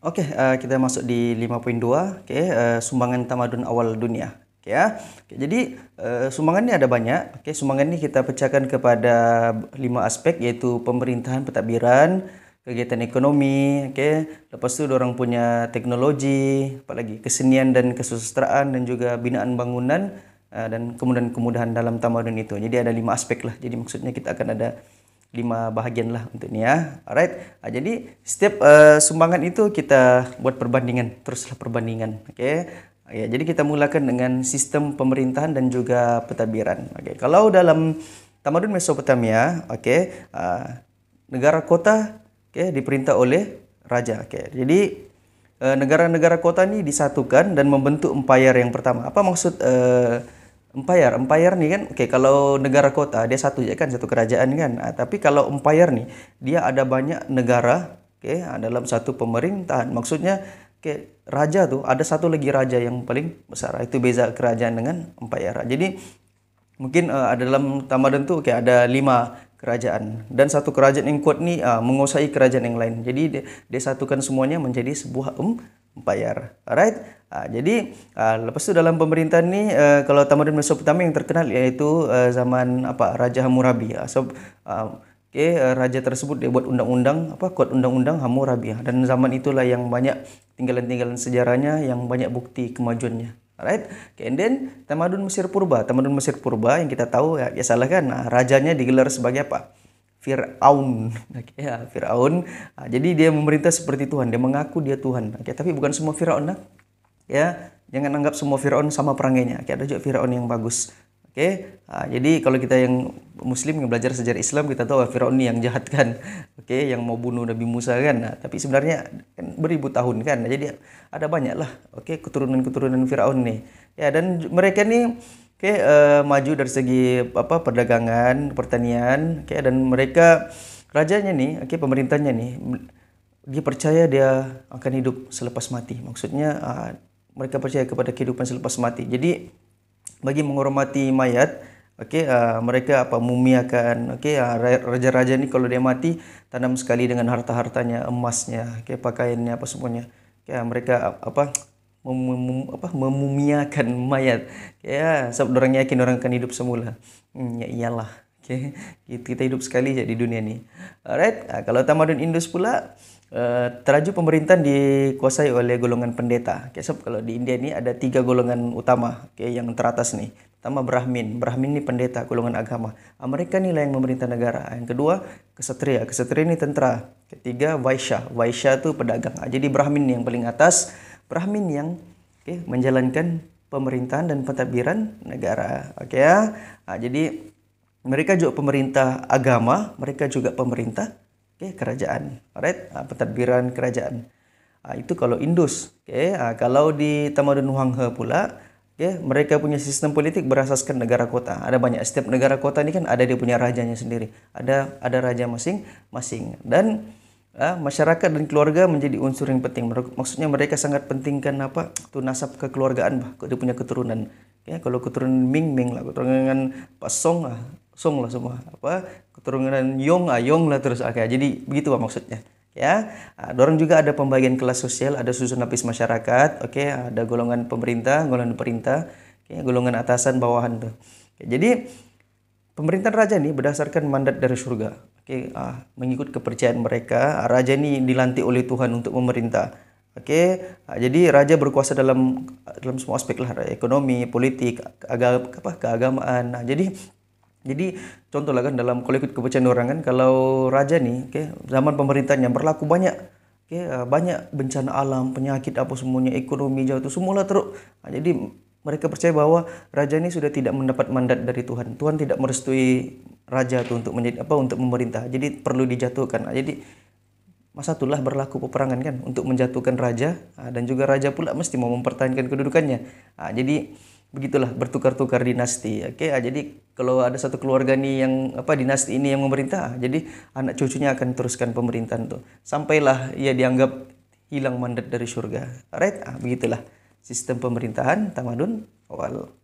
Okey, uh, kita masuk di 5.2, okey, uh, sumbangan tamadun awal dunia. Okey ya. Okay, jadi uh, sumbangan ni ada banyak. Okey, sumbangan ni kita pecahkan kepada lima aspek iaitu pemerintahan, pentadbiran, kegiatan ekonomi, okey. Lepas tu orang punya teknologi, apa lagi? Kesenian dan kesusasteraan dan juga binaan bangunan uh, dan kemudahan-kemudahan dalam tamadun itu. Jadi ada lima aspek lah. Jadi maksudnya kita akan ada lima bahagian lah untuk ini ya. Alright. Nah, jadi setiap uh, sumbangan itu kita buat perbandingan, teruslah perbandingan. Oke. Okay? Ya, jadi kita mulakan dengan sistem pemerintahan dan juga pentadbiran. Oke. Okay. Kalau dalam tamadun Mesopotamia, oke, okay, uh, eh, negara kota oke okay, diperintah oleh raja. Oke. Okay. Jadi eh, negara-negara uh, kota ini disatukan dan membentuk empire yang pertama. Apa maksud uh, empire empire nih kan oke okay, kalau negara kota dia satu ya kan satu kerajaan kan nah, tapi kalau empire nih dia ada banyak negara oke okay, ah, dalam satu pemerintahan maksudnya oke okay, raja tuh ada satu lagi raja yang paling besar itu beza kerajaan dengan empire jadi mungkin uh, ada dalam tamadun tuh oke ada lima kerajaan dan satu kerajaan yang kuat nih uh, menguasai kerajaan yang lain jadi dia, dia satukan semuanya menjadi sebuah um. bayar. Alright. Uh, jadi uh, lepas tu dalam pemerintahan ni, uh, kalau tamadun pertama yang terkenal iaitu uh, zaman apa Raja Hammurabi. Uh, so, uh, Okay, raja tersebut dia buat undang-undang apa kod undang-undang Hammurabi dan zaman itulah yang banyak tinggalan-tinggalan sejarahnya yang banyak bukti kemajuannya. Alright. Okay, and then tamadun Mesir Purba, tamadun Mesir Purba yang kita tahu ya, ya salah kan. Nah, rajanya digelar sebagai apa? Fir'aun. Ya, Fir'aun. Nah, jadi dia memerintah seperti Tuhan, dia mengaku dia Tuhan. Oke, tapi bukan semua Fir'aun. Nah. Ya, jangan anggap semua Fir'aun sama perangainya. Oke ada juga Fir'aun yang bagus. Oke, nah, jadi kalau kita yang Muslim yang belajar sejarah Islam kita tahu Firaun yang jahat kan, oke, yang mau bunuh Nabi Musa kan. Nah, tapi sebenarnya kan beribu tahun kan, nah, jadi ada banyak lah, oke, keturunan-keturunan Firaun nih. Ya dan mereka nih okay, uh, eh, maju dari segi apa perdagangan, pertanian, okay, dan mereka rajanya ni, okay, pemerintahnya ni, dia percaya dia akan hidup selepas mati. Maksudnya uh, mereka percaya kepada kehidupan selepas mati. Jadi bagi menghormati mayat, okay, uh, ah, mereka apa mumiakan, okay, uh, ah, raja-raja ni kalau dia mati tanam sekali dengan harta-hartanya, emasnya, okay, pakaiannya apa semuanya. Okay, mereka apa mem, apa, memumiakan mayat ya sob, orang yakin orang akan hidup semula hmm, ya iyalah okay. kita hidup sekali jadi dunia ini alright nah, kalau tamadun Indus pula eh, teraju pemerintahan dikuasai oleh golongan pendeta. Okay, sob, kalau di India ini ada tiga golongan utama okay, yang teratas nih. Pertama Brahmin. Brahmin ini pendeta, golongan agama. Mereka lah yang memerintah negara. Yang kedua, kesatria. Kesatria ini tentera. Ketiga, Vaishya. Vaishya itu pedagang. Ah, jadi Brahmin yang paling atas Brahmin yang okay, menjalankan pemerintahan dan pentadbiran negara. Oke okay, ya. Nah, jadi mereka juga pemerintah agama, mereka juga pemerintah okay, kerajaan. Alright, nah, pentadbiran kerajaan. Nah, itu kalau Indus. Okay. Nah, kalau di Tamadun Huanghe pula, okay, mereka punya sistem politik berasaskan negara kota. Ada banyak setiap negara kota ini kan ada dia punya rajanya sendiri. Ada ada raja masing-masing dan uh, masyarakat dan keluarga menjadi unsur yang penting. Maksudnya mereka sangat pentingkan apa tu nasab kekeluargaan bah, dia punya keturunan. Ya, kalau keturunan Ming Ming lah, keturunan Pak Song lah, Song lah semua. Apa keturunan Yong lah, Yong lah terus okay. Ah, jadi begitu bah, maksudnya. Ya, uh, ah, dorong juga ada pembagian kelas sosial, ada susun lapis masyarakat, oke, okay? ada golongan pemerintah, golongan perintah, okay? golongan atasan, bawahan tuh. Okay, jadi pemerintahan raja ini berdasarkan mandat dari surga okay, ah, mengikut kepercayaan mereka ah, raja ini dilantik oleh Tuhan untuk memerintah Oke, ah, jadi raja berkuasa dalam dalam semua aspek lah, ekonomi, politik, agama, apa, keagamaan. Nah, jadi jadi contohlah kan dalam kalau ikut kepercayaan orang kan kalau raja nih, okey, zaman pemerintahnya berlaku banyak okey, ah, banyak bencana alam, penyakit apa semuanya, ekonomi jauh itu semualah teruk. Nah, jadi mereka percaya bahwa raja ini sudah tidak mendapat mandat dari Tuhan. Tuhan tidak merestui raja tuh untuk menjadi apa untuk memerintah. Jadi perlu dijatuhkan. Ah, jadi masa itulah berlaku peperangan kan untuk menjatuhkan raja ah, dan juga raja pula mesti mau mempertahankan kedudukannya. Ah, jadi begitulah bertukar-tukar dinasti. Oke, jadi kalau ada satu keluarga nih yang apa dinasti ini yang memerintah, jadi anak cucunya akan teruskan pemerintahan tuh sampailah ia dianggap hilang mandat dari surga. Right? begitulah sistem pemerintahan tamadun awal.